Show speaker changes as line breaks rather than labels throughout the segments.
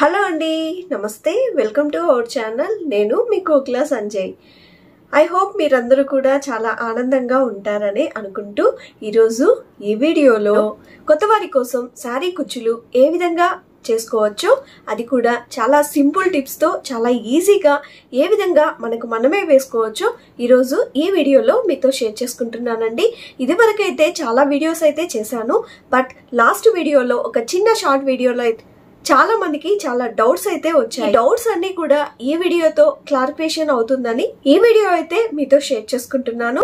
hello అండి నమస్తే welcome to our channel నేను మీ కోకిలా సంజయ్ ఐ హోప్ మీరందరూ కూడా చాలా ఆనందంగా ఉంటారని అనుకుంటూ ఈరోజు ఈ వీడియోలో కొత్త వారి కోసం శారీ కుచ్చులు ఏ విధంగా చేసుకోవచ్చో అది కూడా చాలా సింపుల్ టిప్స్తో చాలా ఈజీగా ఏ విధంగా మనకు మనమే వేసుకోవచ్చో ఈరోజు ఈ వీడియోలో మీతో షేర్ చేసుకుంటున్నానండి ఇదివరకైతే చాలా వీడియోస్ అయితే చేశాను బట్ లాస్ట్ వీడియోలో ఒక చిన్న షార్ట్ వీడియోలో అయితే చాలా మందికి చాలా డౌట్స్ అయితే వచ్చాయి డౌట్స్ అన్ని కూడా ఈ వీడియోతో క్లారిఫికేషన్ అవుతుందని ఈ వీడియో అయితే మీతో షేర్ చేసుకుంటున్నాను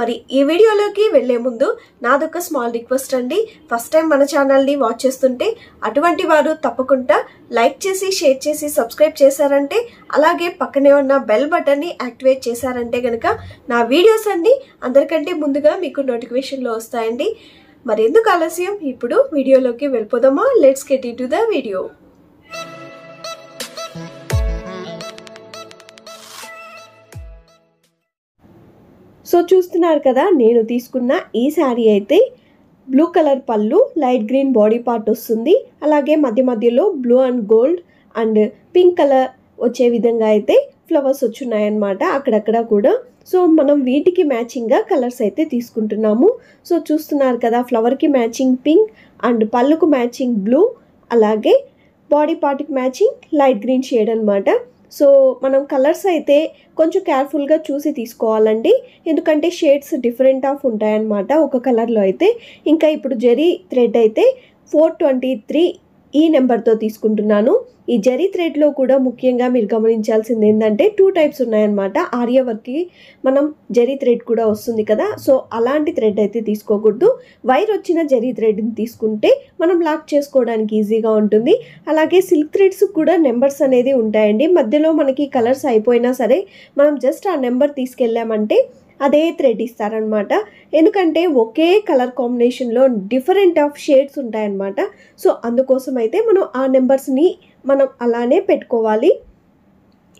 మరి ఈ వీడియోలోకి వెళ్లే ముందు నాదొక స్మాల్ రిక్వెస్ట్ అండి ఫస్ట్ టైం మన ఛానల్ని వాచ్ చేస్తుంటే అటువంటి వారు తప్పకుండా లైక్ చేసి షేర్ చేసి సబ్స్క్రైబ్ చేశారంటే అలాగే పక్కనే ఉన్న బెల్ బటన్ని యాక్టివేట్ చేశారంటే కనుక నా వీడియోస్ అన్నీ అందరికంటే ముందుగా మీకు నోటిఫికేషన్లో వస్తాయండి మరి ఎందుకు ఆలస్యం ఇప్పుడు వీడియోలోకి వెళ్ళిపోదామా let's get into the video so చూస్తున్నారు కదా నేను తీసుకున్న ఈ శారీ అయితే బ్లూ కలర్ పళ్ళు లైట్ గ్రీన్ బాడీ పార్ట్ వస్తుంది అలాగే మధ్య మధ్యలో blue and gold and pink colour వచ్చే విధంగా అయితే ఫ్లవర్స్ వచ్చున్నాయన్నమాట అక్కడక్కడ కూడా సో మనం వీటికి మ్యాచింగ్గా కలర్స్ అయితే తీసుకుంటున్నాము సో చూస్తున్నారు కదా ఫ్లవర్కి మ్యాచింగ్ పింక్ అండ్ పళ్ళుకు మ్యాచింగ్ బ్లూ అలాగే బాడీ పార్ట్కి మ్యాచింగ్ లైట్ గ్రీన్ షేడ్ అనమాట సో మనం కలర్స్ అయితే కొంచెం కేర్ఫుల్గా చూసి తీసుకోవాలండి ఎందుకంటే షేడ్స్ డిఫరెంట్ ఆఫ్ ఉంటాయన్నమాట ఒక కలర్లో అయితే ఇంకా ఇప్పుడు జెరీ థ్రెడ్ అయితే ఫోర్ ట్వంటీ త్రీ ఈ నెంబర్తో తీసుకుంటున్నాను ఈ జరీ థ్రెడ్లో కూడా ముఖ్యంగా మీరు గమనించాల్సింది ఏంటంటే టూ టైప్స్ ఉన్నాయన్నమాట ఆర్య వర్క్కి మనం జరీ థ్రెడ్ కూడా వస్తుంది కదా సో అలాంటి థ్రెడ్ అయితే తీసుకోకూడదు వైర్ వచ్చిన జరీ థ్రెడ్ని తీసుకుంటే మనం లాక్ చేసుకోవడానికి ఈజీగా ఉంటుంది అలాగే సిల్క్ థ్రెడ్స్ కూడా నెంబర్స్ అనేది ఉంటాయండి మధ్యలో మనకి కలర్స్ అయిపోయినా సరే మనం జస్ట్ ఆ నెంబర్ తీసుకెళ్ళామంటే అదే థ్రెడ్ ఇస్తారనమాట ఎందుకంటే ఒకే కలర్ కాంబినేషన్లో డిఫరెంట్ ఆఫ్ షేడ్స్ ఉంటాయన్నమాట సో అందుకోసం అయితే మనం ఆ నెంబర్స్ని మనం అలానే పెట్టుకోవాలి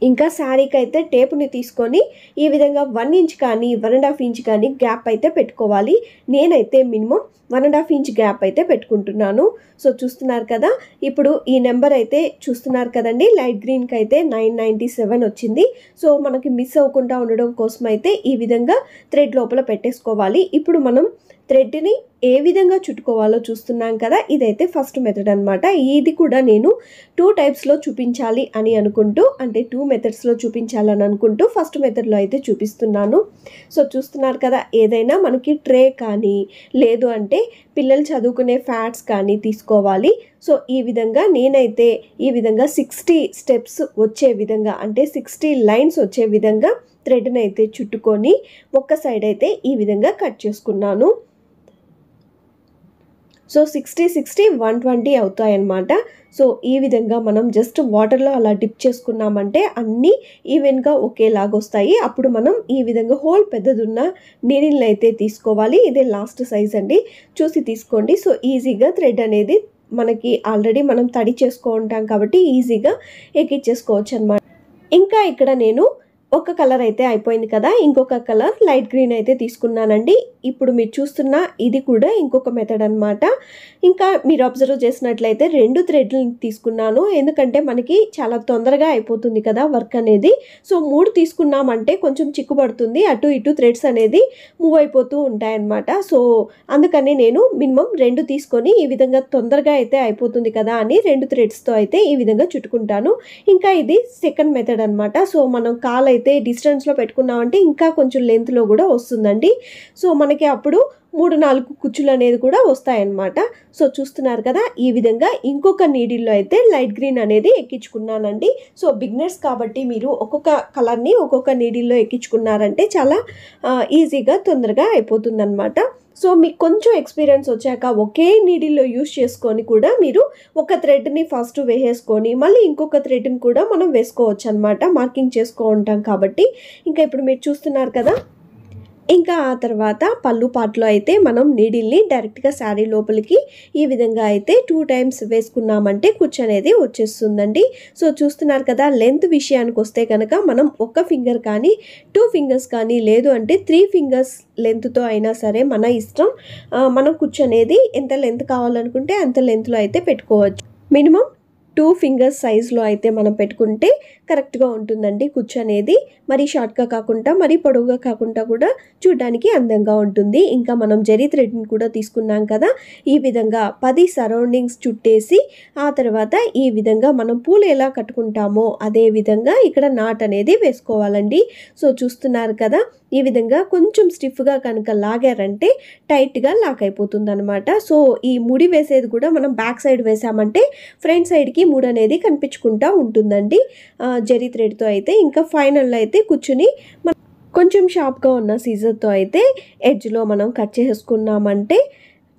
ఇంకా శారీకి అయితే టేపుని తీసుకొని ఈ విధంగా వన్ ఇంచ్ కానీ వన్ అండ్ హాఫ్ ఇంచ్ కానీ గ్యాప్ అయితే పెట్టుకోవాలి నేనైతే minimum one and half inch gap అయితే పెట్టుకుంటున్నాను సో చూస్తున్నారు కదా ఇప్పుడు ఈ నెంబర్ అయితే చూస్తున్నారు కదండి లైట్ గ్రీన్కి అయితే నైన్ నైంటీ సెవెన్ వచ్చింది సో మనకి మిస్ అవ్వకుండా ఉండడం కోసం అయితే ఈ విధంగా థ్రెడ్ లోపల పెట్టేసుకోవాలి ఇప్పుడు మనం థ్రెడ్ని ఏ విధంగా చుట్టుకోవాలో చూస్తున్నాం కదా ఇదైతే ఫస్ట్ మెథడ్ అనమాట ఇది కూడా నేను టూ టైప్స్లో చూపించాలి అని అనుకుంటూ అంటే టూ మెథడ్స్లో చూపించాలని అనుకుంటూ ఫస్ట్ మెథడ్లో అయితే చూపిస్తున్నాను సో చూస్తున్నారు కదా ఏదైనా మనకి ట్రే కానీ లేదు అంటే పిల్లలు చదువుకునే ఫ్యాట్స్ కానీ తీసుకోవాలి సో ఈ విధంగా నేనైతే ఈ విధంగా సిక్స్టీ స్టెప్స్ వచ్చే విధంగా అంటే సిక్స్టీ లైన్స్ వచ్చే విధంగా థ్రెడ్ని అయితే చుట్టుకొని ఒక్క సైడ్ అయితే ఈ విధంగా కట్ చేసుకున్నాను so sixty sixty one twenty అవుతాయన్నమాట సో ఈ విధంగా మనం జస్ట్ వాటర్లో అలా డిప్ చేసుకున్నామంటే అన్నీ ఈవెన్గా ఒకేలాగా వస్తాయి అప్పుడు మనం ఈ విధంగా హోల్ పెద్దదున్న నీడిల్ని అయితే తీసుకోవాలి ఇదే లాస్ట్ సైజ్ అండి చూసి తీసుకోండి సో ఈజీగా థ్రెడ్ అనేది మనకి ఆల్రెడీ మనం తడి చేసుకో ఉంటాం కాబట్టి ఈజీగా ఎక్కిచ్చేసుకోవచ్చు అనమాట ఇంకా ఇక్కడ నేను ఒక కలర్ అయితే అయిపోయింది కదా ఇంకొక కలర్ లైట్ గ్రీన్ అయితే తీసుకున్నానండి ఇప్పుడు మీరు చూస్తున్న ఇది కూడా ఇంకొక మెథడ్ అనమాట ఇంకా మీరు అబ్జర్వ్ చేసినట్లయితే రెండు థ్రెడ్లు తీసుకున్నాను ఎందుకంటే మనకి చాలా తొందరగా అయిపోతుంది కదా వర్క్ అనేది సో మూడు తీసుకున్నామంటే కొంచెం చిక్కుబడుతుంది అటు ఇటు థ్రెడ్స్ అనేది మూవ్ అయిపోతూ ఉంటాయన్నమాట సో అందుకని నేను మినిమం రెండు తీసుకొని ఈ విధంగా తొందరగా అయితే అయిపోతుంది కదా అని రెండు థ్రెడ్స్తో అయితే ఈ విధంగా చుట్టుకుంటాను ఇంకా ఇది సెకండ్ మెథడ్ అనమాట సో మనం కాల్ అయితే డిస్టెన్స్లో పెట్టుకున్నామంటే ఇంకా కొంచెం లెంత్లో కూడా వస్తుందండి సో మనకి అప్పుడు మూడు నాలుగు కుచ్చులు అనేది కూడా వస్తాయన్నమాట సో చూస్తున్నారు కదా ఈ విధంగా ఇంకొక నీడిల్లో అయితే లైట్ గ్రీన్ అనేది ఎక్కించుకున్నానండి సో బిగ్నర్స్ కాబట్టి మీరు ఒక్కొక్క కలర్ని ఒక్కొక్క నీడిల్లో ఎక్కించుకున్నారంటే చాలా ఈజీగా తొందరగా అయిపోతుందన్నమాట సో మీకు కొంచెం ఎక్స్పీరియన్స్ వచ్చాక ఒకే నీడిల్లో యూస్ చేసుకొని కూడా మీరు ఒక థ్రెడ్ని ఫస్ట్ వేసేసుకొని మళ్ళీ ఇంకొక థ్రెడ్ని కూడా మనం వేసుకోవచ్చు అనమాట మార్కింగ్ చేసుకో ఉంటాం కాబట్టి ఇంకా ఇప్పుడు మీరు చూస్తున్నారు కదా ఇంకా ఆ తర్వాత పళ్ళు పాటలో అయితే మనం నీడిల్ని డైరెక్ట్గా శారీ లోపలికి ఈ విధంగా అయితే టూ టైమ్స్ వేసుకున్నామంటే కుచ్చు అనేది వచ్చేస్తుందండి సో చూస్తున్నారు కదా లెంత్ విషయానికి వస్తే కనుక మనం ఒక ఫింగర్ కానీ టూ ఫింగర్స్ కానీ లేదు అంటే త్రీ ఫింగర్స్ లెంత్తో అయినా సరే మన ఇష్టం మనం కుచ్చు అనేది ఎంత లెంత్ కావాలనుకుంటే అంత లెంత్లో అయితే పెట్టుకోవచ్చు మినిమం టూ ఫింగర్స్ సైజులో అయితే మనం పెట్టుకుంటే కరెక్ట్గా ఉంటుందండి కుచ్చు అనేది మరి షార్ట్గా కాకుండా మరి పొడవుగా కాకుండా కూడా చూడడానికి అందంగా ఉంటుంది ఇంకా మనం జరీ థ్రెడ్ని కూడా తీసుకున్నాం కదా ఈ విధంగా పది సరౌండింగ్స్ చుట్టేసి ఆ తర్వాత ఈ విధంగా మనం పూలు ఎలా కట్టుకుంటామో అదే విధంగా ఇక్కడ నాట్ అనేది వేసుకోవాలండి సో చూస్తున్నారు కదా ఈ విధంగా కొంచెం స్టిఫ్గా కనుక లాగారంటే టైట్గా లాక్ అయిపోతుంది అనమాట సో ఈ ముడి వేసేది కూడా మనం బ్యాక్ సైడ్ వేసామంటే ఫ్రంట్ సైడ్కి ముడి అనేది కనిపించుకుంటూ ఉంటుందండి జరి థ్రెడ్తో అయితే ఇంకా ఫైనల్లో అయితే కూర్చుని కొంచెం షార్ప్గా ఉన్న సీజర్తో అయితే ఎడ్జ్లో మనం కట్ చేసుకున్నామంటే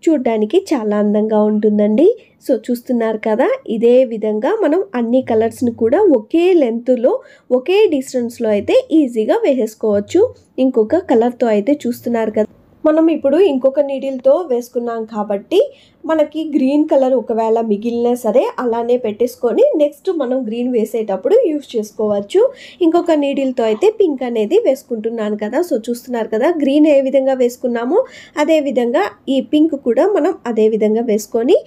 చూడ్డానికి చాలా అందంగా ఉంటుందండి సో చూస్తున్నారు కదా ఇదే విధంగా మనం అన్ని కలర్స్ని కూడా ఒకే లెంత్లో ఒకే డిస్టెన్స్లో అయితే ఈజీగా వేసేసుకోవచ్చు ఇంకొక కలర్తో అయితే చూస్తున్నారు కదా మనం ఇప్పుడు ఇంకొక నీడిల్తో వేసుకున్నాం కాబట్టి మనకి గ్రీన్ కలర్ ఒకవేళ మిగిలినా సరే అలానే పెట్టేసుకొని నెక్స్ట్ మనం గ్రీన్ వేసేటప్పుడు యూస్ చేసుకోవచ్చు ఇంకొక నీడిల్తో అయితే పింక్ అనేది వేసుకుంటున్నాను కదా సో చూస్తున్నారు కదా గ్రీన్ ఏ విధంగా వేసుకున్నామో అదే విధంగా ఈ పింక్ కూడా మనం అదే విధంగా వేసుకొని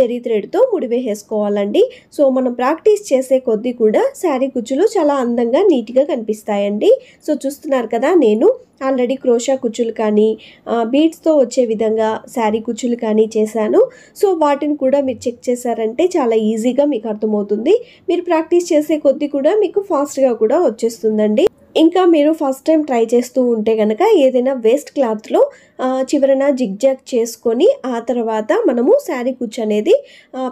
జరీ థ్రెడ్తో ముడివేసేసుకోవాలండి సో మనం ప్రాక్టీస్ చేసే కొద్దీ కూడా శారీ కుచ్చులు చాలా అందంగా నీట్గా కనిపిస్తాయండి సో చూస్తున్నారు కదా నేను ఆల్రెడీ క్రోషా కుచ్చులు కానీ బీట్స్తో వచ్చే విధంగా శారీ కుచ్చులు కానీ చేశాను చెప్పాను సో వాటిని కూడా మీరు చెక్ చేశారంటే చాలా ఈజీగా మీకు అర్థమవుతుంది మీరు ప్రాక్టీస్ చేసే కొద్దీ కూడా మీకు ఫాస్ట్గా కూడా వచ్చేస్తుందండి ఇంకా మీరు ఫస్ట్ టైం ట్రై చేస్తూ ఉంటే కనుక ఏదైనా వేస్ట్ క్లాత్లో చివరన జిగ్జాగ్ చేసుకొని ఆ తర్వాత మనము శారీ కుచ్చు అనేది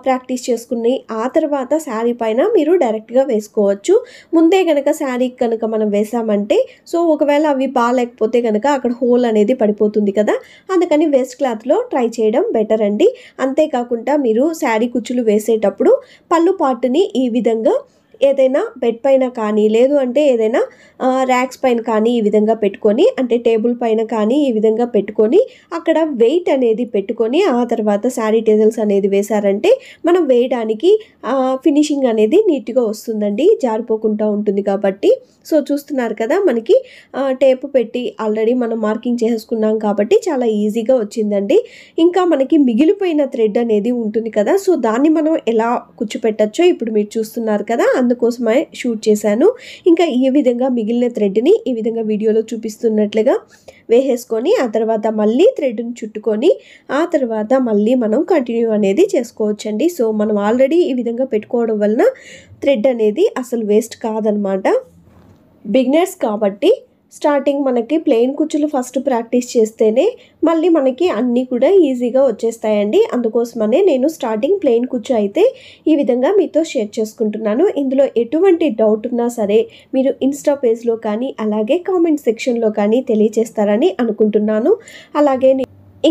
ప్రాక్టీస్ చేసుకుని ఆ తర్వాత శారీ పైన మీరు డైరెక్ట్గా వేసుకోవచ్చు ముందే కనుక శారీ కనుక మనం వేసామంటే సో ఒకవేళ అవి బాగాలేకపోతే కనుక అక్కడ హోల్ అనేది పడిపోతుంది కదా అందుకని వేస్ట్ క్లాత్లో ట్రై చేయడం బెటర్ అండి అంతేకాకుండా మీరు శారీ కుచ్చులు వేసేటప్పుడు పళ్ళు పాటుని ఈ విధంగా ఏదైనా బెడ్ పైన కానీ లేదు అంటే ఏదైనా ర్యాక్స్ పైన కానీ ఈ విధంగా పెట్టుకొని అంటే టేబుల్ పైన కానీ ఈ విధంగా పెట్టుకొని అక్కడ వెయిట్ అనేది పెట్టుకొని ఆ తర్వాత శానిటైజర్స్ అనేది వేశారంటే మనం వేయడానికి ఫినిషింగ్ అనేది నీట్గా వస్తుందండి జారిపోకుండా ఉంటుంది కాబట్టి సో చూస్తున్నారు కదా మనకి టేపు పెట్టి ఆల్రెడీ మనం మార్కింగ్ చేసుకున్నాం కాబట్టి చాలా ఈజీగా వచ్చిందండి ఇంకా మనకి మిగిలిపోయిన థ్రెడ్ అనేది ఉంటుంది కదా సో దాన్ని మనం ఎలా కూర్చోపెట్టచ్చో ఇప్పుడు మీరు చూస్తున్నారు కదా అందుకోసమే షూట్ చేశాను ఇంకా ఈ విధంగా మిగిలిన థ్రెడ్ని ఈ విధంగా వీడియోలో చూపిస్తున్నట్లుగా వేసేసుకొని ఆ తర్వాత మళ్ళీ థ్రెడ్ని చుట్టుకొని ఆ తర్వాత మళ్ళీ మనం కంటిన్యూ అనేది చేసుకోవచ్చండి సో మనం ఆల్రెడీ ఈ విధంగా పెట్టుకోవడం వలన థ్రెడ్ అనేది అసలు వేస్ట్ కాదనమాట బిగ్నర్స్ కాబట్టి స్టార్టింగ్ మనకి ప్లెయిన్ కుచ్చులు ఫస్ట్ ప్రాక్టీస్ చేస్తేనే మళ్ళీ మనకి అన్నీ కూడా ఈజీగా వచ్చేస్తాయండి అందుకోసమనే నేను స్టార్టింగ్ ప్లెయిన్ కుచ్చు అయితే ఈ విధంగా మీతో షేర్ చేసుకుంటున్నాను ఇందులో ఎటువంటి డౌట్ ఉన్నా సరే మీరు ఇన్స్టా పేజ్లో కానీ అలాగే కామెంట్ సెక్షన్లో కానీ తెలియజేస్తారని అనుకుంటున్నాను అలాగే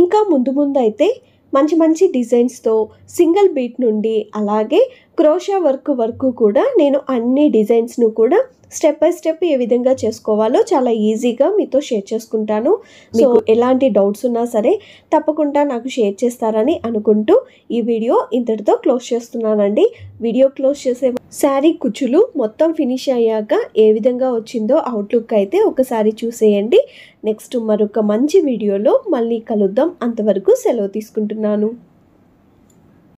ఇంకా ముందు ముందు అయితే మంచి మంచి డిజైన్స్తో సింగిల్ బీట్ నుండి అలాగే క్రోషా వర్క్ వర్క్ కూడా నేను అన్ని డిజైన్స్ను కూడా స్టెప్ బై స్టెప్ ఏ విధంగా చేసుకోవాలో చాలా ఈజీగా మీతో షేర్ చేసుకుంటాను సో ఎలాంటి డౌట్స్ ఉన్నా సరే తప్పకుండా నాకు షేర్ చేస్తారని అనుకుంటూ ఈ వీడియో ఇంతటితో క్లోజ్ చేస్తున్నానండి వీడియో క్లోజ్ చేసే శారీ కుచ్చులు మొత్తం ఫినిష్ అయ్యాక ఏ విధంగా వచ్చిందో అవుట్లుక్ అయితే ఒకసారి చూసేయండి నెక్స్ట్ మరొక మంచి వీడియోలో మళ్ళీ కలుద్దాం అంతవరకు సెలవు తీసుకుంటున్నాను